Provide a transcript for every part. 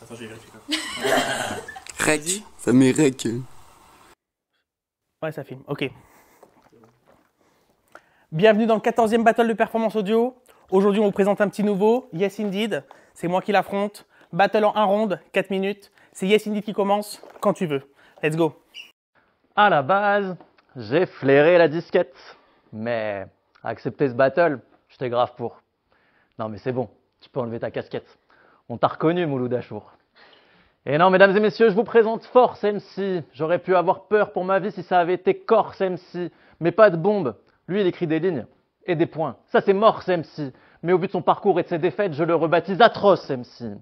Attends, j'ai vérifier Ça met rec. Ouais, ça filme. Ok. Bienvenue dans le 14e Battle de Performance Audio. Aujourd'hui, on vous présente un petit nouveau. Yes Indeed. C'est moi qui l'affronte. Battle en 1 ronde, 4 minutes. C'est Yes Indeed qui commence quand tu veux. Let's go. À la base, j'ai flairé la disquette. Mais accepter ce battle, j'étais grave pour. Non, mais c'est bon. Tu peux enlever ta casquette. On t'a reconnu, Mouloud Achour. Et non, mesdames et messieurs, je vous présente Force MC. J'aurais pu avoir peur pour ma vie si ça avait été Corse MC. Mais pas de bombe. Lui, il écrit des lignes et des points. Ça, c'est mort MC. Mais au bout de son parcours et de ses défaites, je le rebaptise Atroce MC.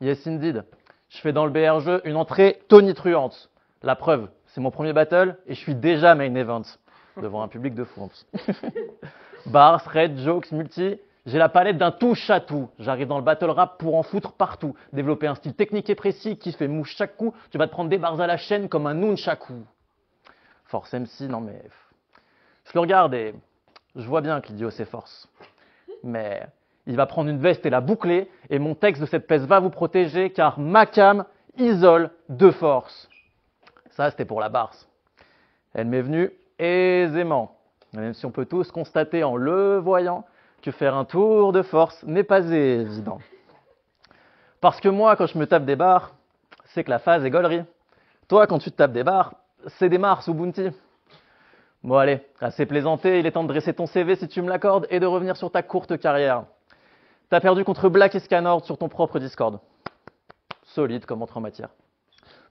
Yes, indeed. Je fais dans le BR jeu une entrée tonitruante. La preuve, c'est mon premier battle et je suis déjà main event devant un public de fou. Bars, red jokes, multi, j'ai la palette d'un touche à tout. J'arrive dans le battle rap pour en foutre partout. Développer un style technique et précis qui se fait mouche chaque coup. Tu vas te prendre des barres à la chaîne comme un nunchaku. Force MC, non mais. Je le regarde et je vois bien qu'il dit ses forces. Mais il va prendre une veste et la boucler. Et mon texte de cette peste va vous protéger car ma cam isole de force. Ça, c'était pour la barse. Elle m'est venue aisément. Même si on peut tous constater en le voyant que faire un tour de force n'est pas évident. Parce que moi, quand je me tape des barres, c'est que la phase est gaulerie. Toi, quand tu te tapes des barres, c'est des mars ou bounty. Bon allez, assez plaisanté, il est temps de dresser ton CV si tu me l'accordes et de revenir sur ta courte carrière. T'as perdu contre Black et sur ton propre Discord. Solide comme entre en matière.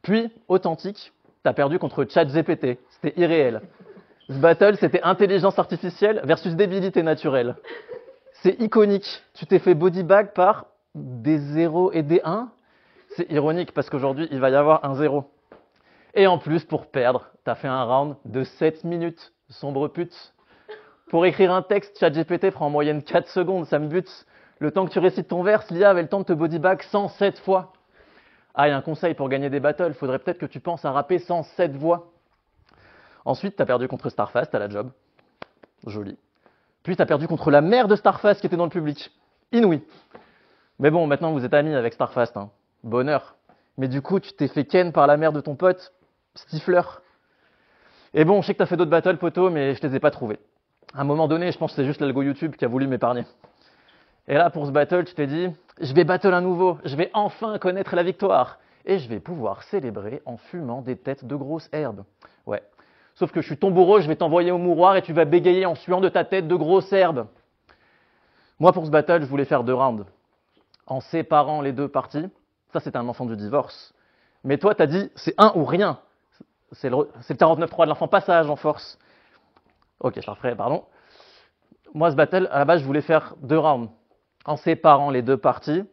Puis, authentique, t'as perdu contre ChatGPT, c'était irréel. Ce battle, c'était intelligence artificielle versus débilité naturelle. C'est iconique. Tu t'es fait body bag par des 0 et des 1. C'est ironique parce qu'aujourd'hui, il va y avoir un zéro. Et en plus, pour perdre, t'as fait un round de 7 minutes. Sombre pute. Pour écrire un texte, ChatGPT prend en moyenne 4 secondes, ça me bute. Le temps que tu récites ton verse, l'IA avait le temps de te body bag 107 fois. Ah, a un conseil pour gagner des battles, faudrait peut-être que tu penses à rapper 107 voix. Ensuite, t'as perdu contre Starfast à la job. Joli. Puis t'as perdu contre la mère de Starfast qui était dans le public. Inouï. Mais bon, maintenant vous êtes amis avec Starfast. Hein. Bonheur. Mais du coup, tu t'es fait ken par la mère de ton pote, Stifleur. Et bon, je sais que t'as fait d'autres battles, poteau, mais je les ai pas trouvés. À un moment donné, je pense que c'est juste l'algo YouTube qui a voulu m'épargner. Et là, pour ce battle, tu t'es dit, je vais battle à nouveau, je vais enfin connaître la victoire, et je vais pouvoir célébrer en fumant des têtes de grosses herbes. Ouais, Sauf que je suis bourreau, je vais t'envoyer au mouroir et tu vas bégayer en suant de ta tête de grosse herbes. Moi, pour ce battle, je voulais faire deux rounds. En séparant les deux parties, ça c'est un enfant du divorce. Mais toi, t'as dit, c'est un ou rien. C'est le, le 49-3 de l'enfant passage en force. Ok, je referai, pardon. Moi, ce battle, à la base, je voulais faire deux rounds. En séparant les deux parties,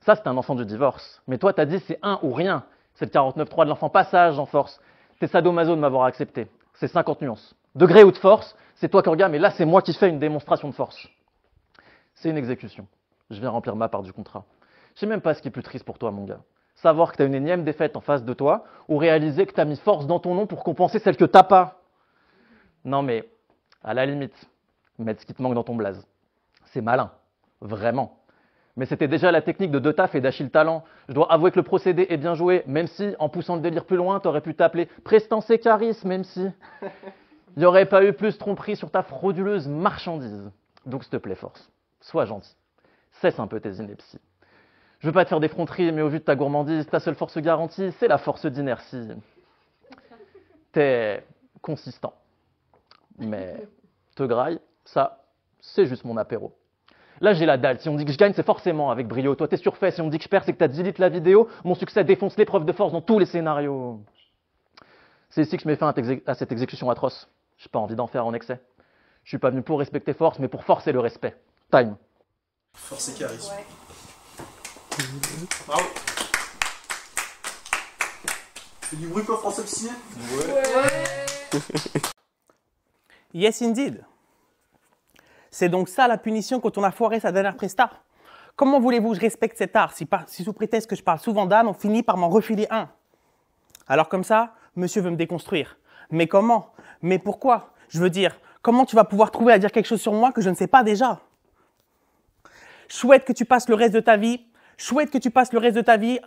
ça, c'est un enfant du divorce. Mais toi, t'as dit c'est un ou rien. C'est le 49-3 de l'enfant passage en force. T'es sadomaso de m'avoir accepté c'est 50 nuances. Degré ou de force, c'est toi qui regarde, mais là, c'est moi qui fais une démonstration de force. C'est une exécution. Je viens remplir ma part du contrat. Je sais même pas ce qui est plus triste pour toi, mon gars. Savoir que tu as une énième défaite en face de toi ou réaliser que tu as mis force dans ton nom pour compenser celle que t'as pas. Non, mais à la limite, mettre ce qui te manque dans ton blaze. C'est malin. Vraiment. Mais c'était déjà la technique de d'otaf et d'Achille Talent. Je dois avouer que le procédé est bien joué, même si, en poussant le délire plus loin, t'aurais pu t'appeler Prestance et même si. Il n'y aurait pas eu plus tromperie sur ta frauduleuse marchandise. Donc, s'il te plaît, force. Sois gentil. Cesse un peu tes inepties. Je veux pas te faire des fronteries, mais au vu de ta gourmandise, ta seule force garantie, c'est la force d'inertie. T'es consistant. Mais te graille, ça, c'est juste mon apéro. Là, j'ai la dalle. Si on dit que je gagne, c'est forcément avec brio. Toi, t'es surfait. Si on dit que je perds, c'est que t'as delete la vidéo. Mon succès défonce l'épreuve de force dans tous les scénarios. C'est ici que je mets fin à, cette exécution atroce. J'ai pas envie d'en faire en excès. Je suis pas venu pour respecter force, mais pour forcer le respect. Time. Force charisme. Bravo. C'est du bruit pour François Ouais. ouais. yes indeed. C'est donc ça la punition quand on a foiré sa dernière presta. Comment voulez-vous que je respecte cet art si, si sous prétexte que je parle souvent d'âne, on finit par m'en refiler un Alors comme ça, monsieur veut me déconstruire. Mais comment Mais pourquoi Je veux dire, comment tu vas pouvoir trouver à dire quelque chose sur moi que je ne sais pas déjà Chouette que tu passes le reste de ta vie, chouette que tu passes le reste de ta vie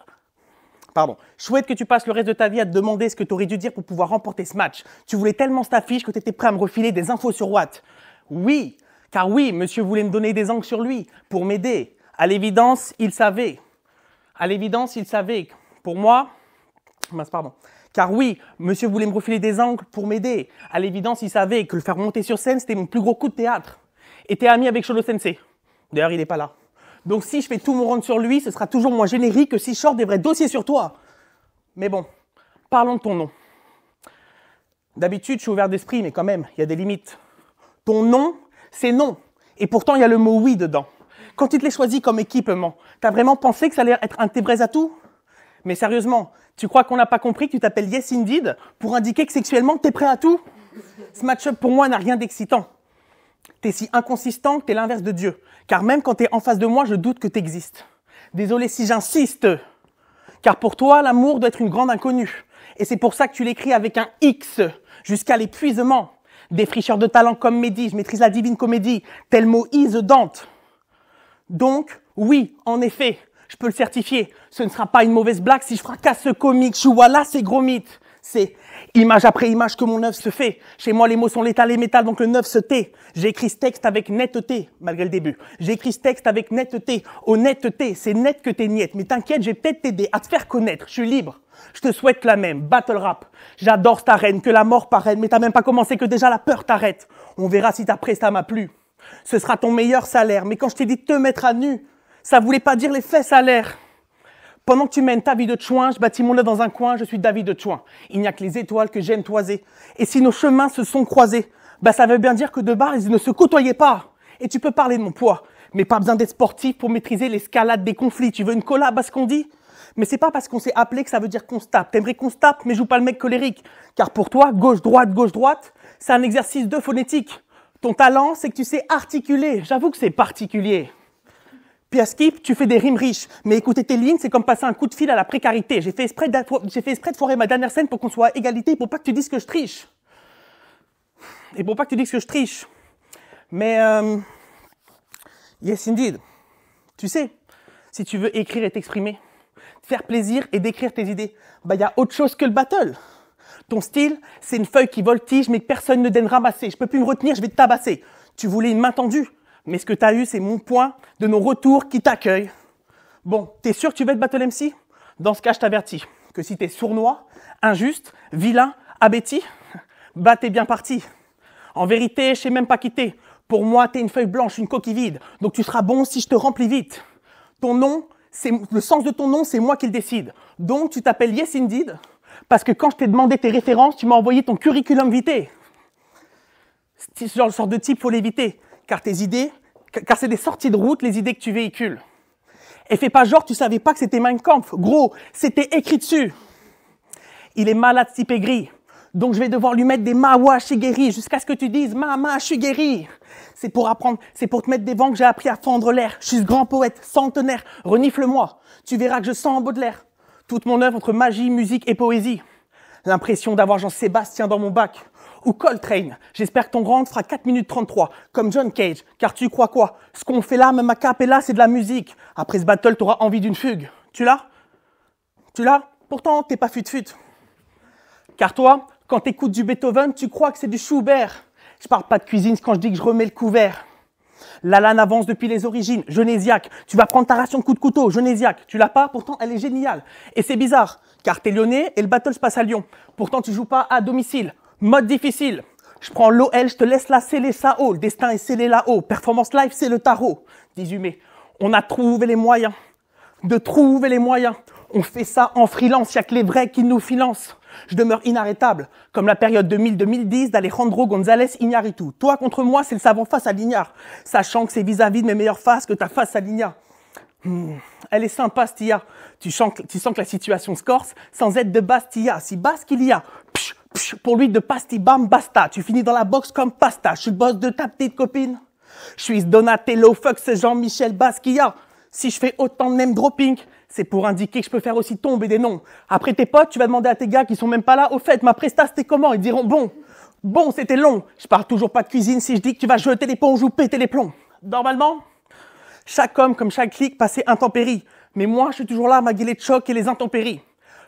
Pardon. Chouette que tu passes le reste de ta vie à te demander ce que tu aurais dû dire pour pouvoir remporter ce match. Tu voulais tellement cette affiche que tu étais prêt à me refiler des infos sur Watt. Oui, car oui, monsieur voulait me donner des angles sur lui pour m'aider. À l'évidence, il savait. À l'évidence, il savait. que Pour moi, Mince, pardon. Car oui, monsieur voulait me refiler des angles pour m'aider. À l'évidence, il savait que le faire monter sur scène, c'était mon plus gros coup de théâtre. Était ami avec Sholo Sensei. D'ailleurs, il n'est pas là. Donc si je fais tout mon rendre sur lui, ce sera toujours moins générique que si je sors des vrais dossiers sur toi. Mais bon, parlons de ton nom. D'habitude, je suis ouvert d'esprit, mais quand même, il y a des limites. Ton nom c'est non. Et pourtant, il y a le mot oui dedans. Quand tu te l'es choisi comme équipement, t'as vraiment pensé que ça allait être un de tes à Mais sérieusement, tu crois qu'on n'a pas compris que tu t'appelles Yes Indeed pour indiquer que sexuellement, t'es prêt à tout Ce match-up, pour moi, n'a rien d'excitant. T'es si inconsistant que t'es l'inverse de Dieu. Car même quand es en face de moi, je doute que t'existes. Désolé si j'insiste. Car pour toi, l'amour doit être une grande inconnue. Et c'est pour ça que tu l'écris avec un X jusqu'à l'épuisement des fricheurs de talent comme Mehdi, je maîtrise la divine comédie, tel Moïse Dante. Donc, oui, en effet, je peux le certifier, ce ne sera pas une mauvaise blague si je fracasse ce comique, je voilà c'est gros mythes. C'est image après image que mon œuvre se fait. Chez moi, les mots sont l'étal et métal, donc le neuf se tait. J'ai écrit ce texte avec netteté, malgré le début. J'ai écrit ce texte avec netteté, honnêteté. C'est net que t'es niette, mais t'inquiète, j'ai peut-être t'aider à te faire connaître. Je suis libre. Je te souhaite la même. Battle rap. J'adore ta reine, que la mort parraine. Mais t'as même pas commencé que déjà la peur t'arrête. On verra si ta ça m'a plu. Ce sera ton meilleur salaire. Mais quand je t'ai dit te mettre à nu, ça voulait pas dire les fesses à l'air. Pendant que tu mènes ta vie de chouin, je bâtis mon œuvre dans un coin, je suis David de chouin. Il n'y a que les étoiles que j'aime toiser. Et si nos chemins se sont croisés, bah ça veut bien dire que de base, ils ne se côtoyaient pas. Et tu peux parler de mon poids, mais pas besoin d'être sportif pour maîtriser l'escalade des conflits. Tu veux une collab à ce qu'on dit mais c'est pas parce qu'on s'est appelé que ça veut dire qu'on se tape. T'aimerais qu'on se tape, mais joue pas le mec colérique. Car pour toi, gauche-droite, gauche-droite, c'est un exercice de phonétique. Ton talent, c'est que tu sais articuler. J'avoue que c'est particulier. Puis à Skip, tu fais des rimes riches. Mais écouter tes lignes, c'est comme passer un coup de fil à la précarité. J'ai fait exprès de, j'ai foirer ma dernière scène pour qu'on soit égalité, pour pas que tu dises que je triche. Et pour pas que tu dises que je triche. Mais, euh, yes indeed. Tu sais, si tu veux écrire et t'exprimer, faire plaisir et décrire tes idées Bah, il y a autre chose que le battle. Ton style, c'est une feuille qui voltige, mais personne ne daigne ramasser. Je peux plus me retenir, je vais te tabasser. Tu voulais une main tendue, mais ce que tu as eu, c'est mon point de nos retours qui t'accueille. Bon, t'es sûr que tu veux être battle MC Dans ce cas, je t'avertis que si es sournois, injuste, vilain, abéti, bah t'es bien parti. En vérité, je sais même pas quitter. Pour moi, t'es une feuille blanche, une coquille vide. Donc tu seras bon si je te remplis vite. Ton nom, le sens de ton nom, c'est moi qui le décide. Donc, tu t'appelles Yes Indeed, parce que quand je t'ai demandé tes références, tu m'as envoyé ton curriculum vitae. Ce genre de, sorte de type, faut l'éviter, car tes idées, car c'est des sorties de route, les idées que tu véhicules. Et fais pas genre, tu savais pas que c'était Mein Kampf. Gros, c'était écrit dessus. Il est malade, type gris. Donc je vais devoir lui mettre des mawa, je guéris guéri, jusqu'à ce que tu dises maman, je suis guéri. C'est pour apprendre, c'est pour te mettre des vents que j'ai appris à fendre l'air. Je suis ce grand poète, centenaire, renifle-moi. Tu verras que je sens en l'air Toute mon œuvre entre magie, musique et poésie. L'impression d'avoir Jean-Sébastien dans mon bac. Ou Coltrane. J'espère que ton grand fera 4 minutes 33. Comme John Cage. Car tu crois quoi? Ce qu'on fait là, même à capella, c'est de la musique. Après ce battle, t'auras envie d'une fugue. Tu l'as? Tu l'as? Pourtant, t'es pas fut-fut. Car toi, quand t'écoutes du Beethoven, tu crois que c'est du Schubert. Je parle pas de cuisine quand je dis que je remets le couvert. La lane avance depuis les origines. Genésiaque. Tu vas prendre ta ration de coups de couteau. Genésiaque. Tu l'as pas, pourtant elle est géniale. Et c'est bizarre, car t'es lyonnais et le battle se passe à Lyon. Pourtant tu joues pas à domicile. Mode difficile. Je prends l'OL, je te laisse la sceller ça haut. Le destin est scellé là-haut. Performance live, c'est le tarot. 18 mai. On a trouvé les moyens. De trouver les moyens. On fait ça en freelance. Y a que les vrais qui nous financent. Je demeure inarrêtable, comme la période 2000-2010 d'Alejandro González Iñárritu. Toi contre moi, c'est le savant face à l'ignard, sachant que c'est vis-à-vis de mes meilleures faces que ta face à l'Iñár. Hmm, elle est sympa, Stia. Tu, sens que, la situation se corse sans être de Bastilla. Si basse qu'il y a, psh, psh, pour lui de pasti bam basta. Tu finis dans la boxe comme pasta. Je suis le boss de ta petite copine. Je suis Donatello, fuck, c'est Jean-Michel Basquiat. Si je fais autant de name dropping, c'est pour indiquer que je peux faire aussi tomber des noms. Après tes potes, tu vas demander à tes gars qui sont même pas là, au fait, ma presta c'était comment Ils diront bon, bon c'était long. Je parle toujours pas de cuisine si je dis que tu vas jeter ponts ou péter les plombs. Normalement, chaque homme comme chaque clic passait intempérie. Mais moi, je suis toujours là à ma de choc et les intempéries.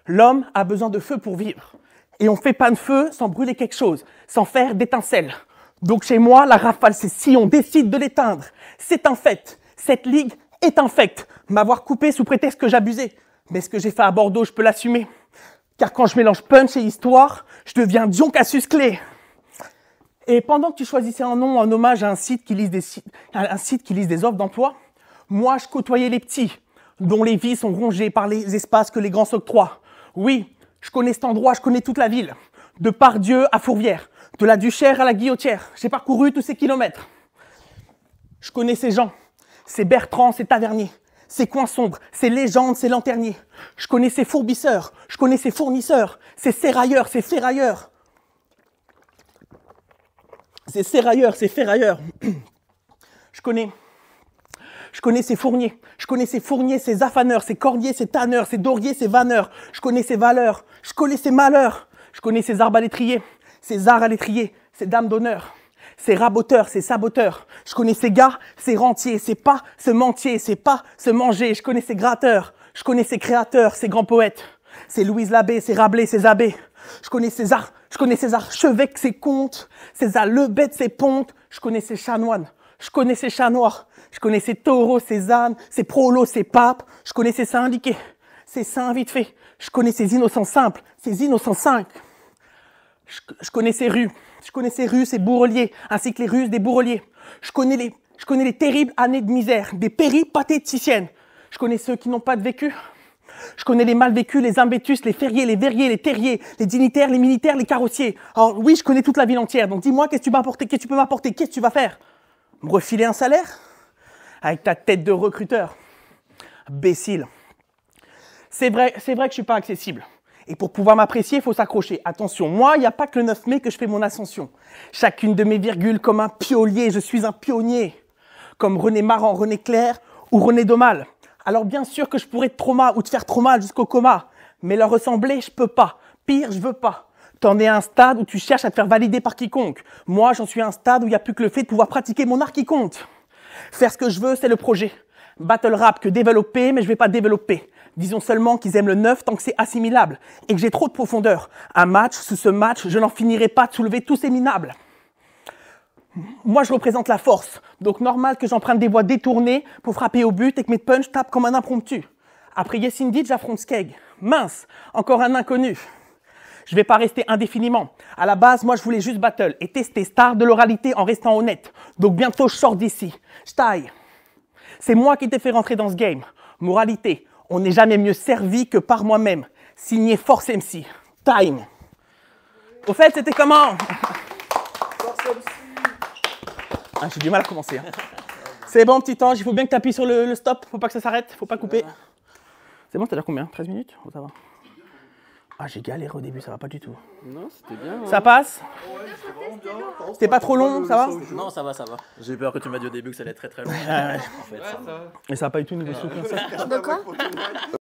L'homme a besoin de feu pour vivre. Et on fait pas de feu sans brûler quelque chose, sans faire d'étincelles. Donc chez moi, la rafale, c'est si on décide de l'éteindre. C'est un fait. Cette ligue est fait, M'avoir coupé sous prétexte que j'abusais. Mais ce que j'ai fait à Bordeaux, je peux l'assumer. Car quand je mélange punch et histoire, je deviens Dion Cassius Clé. Et pendant que tu choisissais un nom en hommage à un site qui lise des, un site qui lise des offres d'emploi, moi, je côtoyais les petits, dont les vies sont rongées par les espaces que les grands s'octroient. Oui, je connais cet endroit, je connais toute la ville. De Pardieu à Fourvière, de la Duchère à la Guillotière, j'ai parcouru tous ces kilomètres. Je connais ces gens, c'est Bertrand, c'est Tavernier, c'est Coin Sombre, c'est Légende, c'est Lanternier. Je connais ces fourbisseurs, je connais ces fournisseurs, ces serrailleurs, ces ferrailleurs. Ces serrailleurs, ces ferrailleurs. Je connais. Je connais ces fourniers, je connais ces fourniers, ces affaneurs, ces corniers, ces tanneurs, ces doriers, ces vanneurs. Je connais ces valeurs, je connais ces malheurs, je connais ces arbres à l'étrier, ces arts à l'étrier, ces dames d'honneur c'est raboteurs, c'est saboteur. Je connais ces gars, ces rentiers, c'est pas ce mentier, c'est pas ce manger. Je connais ces gratteurs, je connais ces créateurs, ces grands poètes. C'est Louise Labbé, c'est Rabelais, c'est abbés. Je connais César, je connais ces archevêques, ces comtes, ces alebètes, ces pontes. Je connais ces chanoines, je connais ces chats Je connais ces taureaux, ces ânes, ces prolos, ces papes. Je connais ces syndiqués, ces saints vite fait. Je connais ces innocents simples, ces innocents simples. Je, connais ces rues. Je connais ces rues, ces bourreliers, ainsi que les rues des bourreliers. Je connais les, je connais les terribles années de misère, des péripatéticiennes. Je connais ceux qui n'ont pas de vécu. Je connais les mal vécus, les imbétus, les ferriers, les verriers, les terriers, les dignitaires, les militaires, les carrossiers. Alors oui, je connais toute la ville entière. Donc dis-moi, qu'est-ce que tu m'apporter Qu'est-ce que tu peux m'apporter Qu'est-ce que tu vas faire Me refiler un salaire Avec ta tête de recruteur. Bécile. C'est vrai, c'est vrai que je suis pas accessible. Et pour pouvoir m'apprécier, il faut s'accrocher. Attention, moi, il n'y a pas que le 9 mai que je fais mon ascension. Chacune de mes virgules comme un piolier, je suis un pionnier. Comme René Maran, René Claire ou René Domal. Alors bien sûr que je pourrais te trauma ou te faire trauma jusqu'au coma. Mais leur ressembler, je peux pas. Pire, je veux pas. T'en es à un stade où tu cherches à te faire valider par quiconque. Moi, j'en suis à un stade où il n'y a plus que le fait de pouvoir pratiquer mon art qui compte. Faire ce que je veux, c'est le projet. Battle rap que développer, mais je vais pas développer. Disons seulement qu'ils aiment le neuf tant que c'est assimilable et que j'ai trop de profondeur. Un match, sous ce match, je n'en finirai pas de soulever tous ces minables. Moi, je représente la force, donc normal que j'emprunte des voies détournées pour frapper au but et que mes punches tapent comme un impromptu. Après Yesindit, j'affronte Skeg. Mince, encore un inconnu. Je vais pas rester indéfiniment. À la base, moi, je voulais juste battle et tester star de l'oralité en restant honnête. Donc bientôt, je sors d'ici. Je C'est moi qui t'ai fait rentrer dans ce game. Moralité, on n'est jamais mieux servi que par moi-même. Signé Force MC. Time. Au fait, c'était comment Force MC. Ah, j'ai du mal à commencer. Hein. C'est bon, petit ange, il faut bien que tu appuies sur le, Il stop. Faut pas que ça s'arrête, faut pas couper. C'est bon, t'as déjà combien 13 minutes oh, ah, j'ai galéré au début, ça va pas du tout. Non, c'était bien. Hein. Ça passe hein. C'était pas trop long, ça va Non, ça va, ça va. J'ai peur que tu m'as dit au début que ça allait être très très long. En fait, ça Et ça a pas du tout une grosse comme ça. De quoi